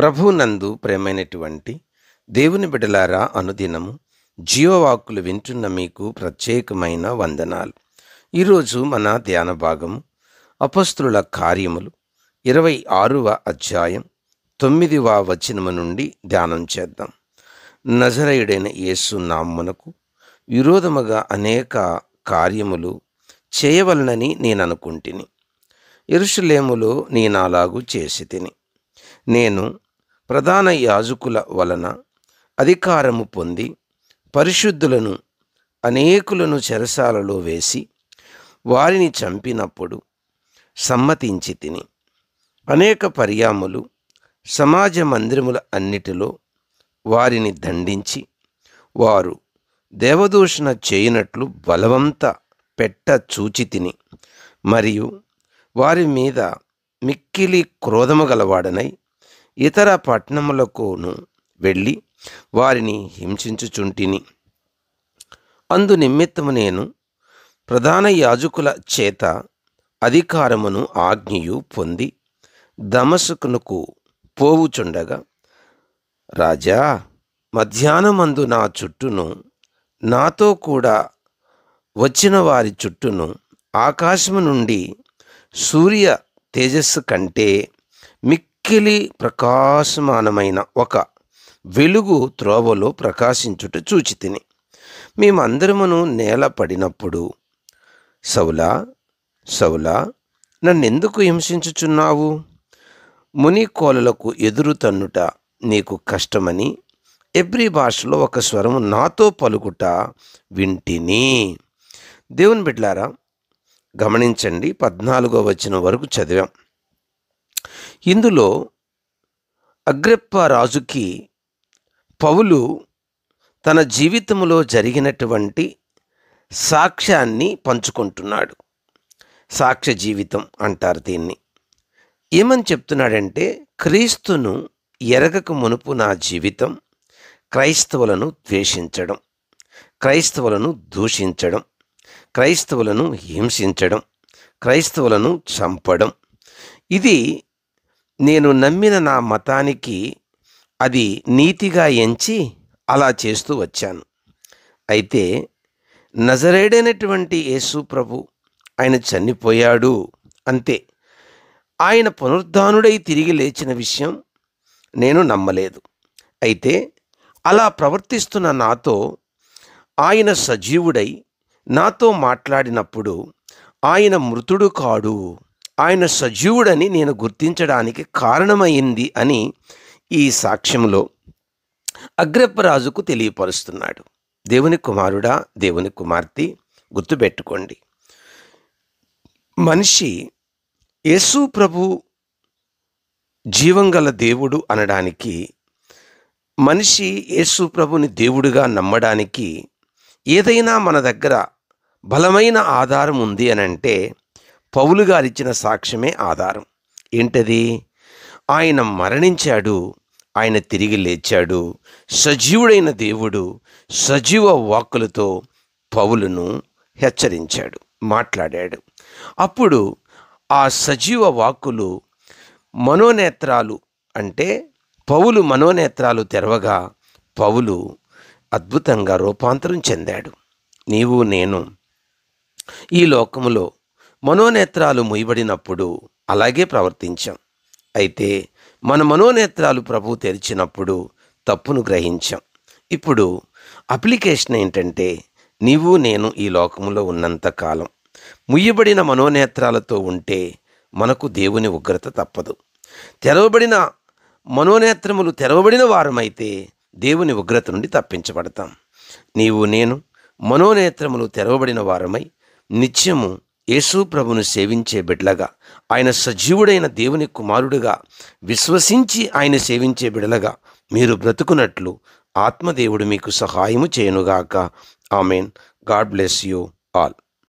ప్రభునందు ప్రేమైనటువంటి దేవుని బిడలారా అనుదినము జీవవాక్కులు వింటున్న మీకు ప్రత్యేకమైన వందనాలు ఈరోజు మన ధ్యాన భాగము అపస్తుల కార్యములు ఇరవై ఆరువ అధ్యాయం తొమ్మిదివ వచనము నుండి ధ్యానం చేద్దాం నజరయుడైన యేసు నామ్మునకు విరోధముగా అనేక కార్యములు చేయవలనని నేను అనుకుంటుని ఇరుషులేములో నేనాలాగు చేసి తిని నేను ప్రధాన యాజకుల వలన అధికారము పొంది పరిశుద్ధులను అనేకులను చెరసాలలో వేసి వారిని చంపినప్పుడు సమ్మతించి తిని అనేక పర్యాములు సమాజ మందిరముల అన్నిటిలో వారిని దండించి వారు దేవదూషణ చేయనట్లు బలవంత పెట్ట చూచి తిని మరియు వారి మీద మిక్కిలి క్రోధము గలవాడనై ఇతర పట్టణములకును వెళ్ళి వారిని హింసించుచుంటిని అందు నిమిత్తము నేను ప్రధాన యాజకుల చేత అధికారమును ఆజ్ఞయు పొంది దమసుకునకు పోవుచుండగా రాజా మధ్యాహ్నమందు నా చుట్టూను నాతో కూడా వచ్చిన వారి చుట్టూను ఆకాశము నుండి సూర్య తేజస్సు కంటే మిక్ మిక్కిలి ప్రకాశమానమైన ఒక వెలుగు త్రోవలో ప్రకాశించుట చూచి తిని మేమందరమును నేల పడినప్పుడు సౌలా సౌలా నన్నెందుకు హింసించుచున్నావు మునికోలలకు ఎదురు తన్నుట నీకు కష్టమని ఎబ్రి భాషలో ఒక స్వరము నాతో పలుకుట వింటిని దేవుని బిడ్లారా గమనించండి పద్నాలుగో వచ్చిన వరకు చదివాం ఇందులో అగ్రప్ప రాజుకి పౌలు తన జీవితంలో జరిగినటువంటి సాక్ష్యాన్ని పంచుకుంటున్నాడు సాక్ష్య జీవితం అంటారు దీన్ని ఏమని చెప్తున్నాడంటే క్రీస్తును ఎరగక మునుపు నా జీవితం క్రైస్తవులను ద్వేషించడం క్రైస్తవులను దూషించడం క్రైస్తవులను హింసించడం క్రైస్తవులను చంపడం ఇది నేను నమ్మిన నా మతానికి అది నీతిగా ఎంచి అలా చేస్తూ వచ్చాను అయితే నజరేడైనటువంటి యేసు ప్రభు ఆయన చనిపోయాడు అంతే ఆయన పునరుద్ధానుడై తిరిగి లేచిన విషయం నేను నమ్మలేదు అయితే అలా ప్రవర్తిస్తున్న నాతో ఆయన సజీవుడై నాతో మాట్లాడినప్పుడు ఆయన మృతుడు కాడు ఆయన సజీవుడని నేను గుర్తించడానికి కారణమైంది అని ఈ సాక్ష్యంలో అగ్రప్పరాజుకు తెలియపరుస్తున్నాడు దేవుని కుమారుడా దేవుని కుమార్తె గుర్తుపెట్టుకోండి మనిషి యేసు ప్రభు జీవంగల దేవుడు అనడానికి మనిషి యేసు ప్రభుని దేవుడిగా నమ్మడానికి ఏదైనా మన దగ్గర బలమైన ఆధారం ఉంది అని అంటే పౌలు గారిచ్చిన సాక్ష్యమే ఆధారం ఏంటది ఆయన మరణించాడు ఆయన తిరిగి లేచాడు సజీవుడైన దేవుడు సజీవ వాక్కులతో పౌలును హెచ్చరించాడు మాట్లాడాడు అప్పుడు ఆ సజీవ వాక్కులు మనోనేత్రాలు అంటే పౌలు మనోనేత్రాలు తెరవగా పౌలు అద్భుతంగా రూపాంతరం చెందాడు నీవు నేను ఈ లోకములో మనోనేత్రాలు ముయబడినప్పుడు అలాగే ప్రవర్తించాం అయితే మన మనోనేత్రాలు ప్రభు తెరిచినప్పుడు తప్పును గ్రహించాం ఇప్పుడు అప్లికేషన్ ఏంటంటే నీవు నేను ఈ లోకంలో ఉన్నంతకాలం ముయ్యబడిన మనోనేత్రాలతో ఉంటే మనకు దేవుని ఉగ్రత తప్పదు తెరవబడిన మనోనేత్రములు తెరవబడిన వారమైతే దేవుని ఉగ్రత నుండి తప్పించబడతాం నీవు నేను మనోనేత్రములు తెరవబడిన వారమై నిత్యము యేసు ప్రభును సేవించే బిడ్డలగా ఆయన సజీవుడైన దేవుని కుమారుడుగా విశ్వసించి ఆయన సేవించే బిడలగా మీరు బ్రతుకున్నట్లు ఆత్మదేవుడు మీకు సహాయము చేయనుగాక amen God bless you all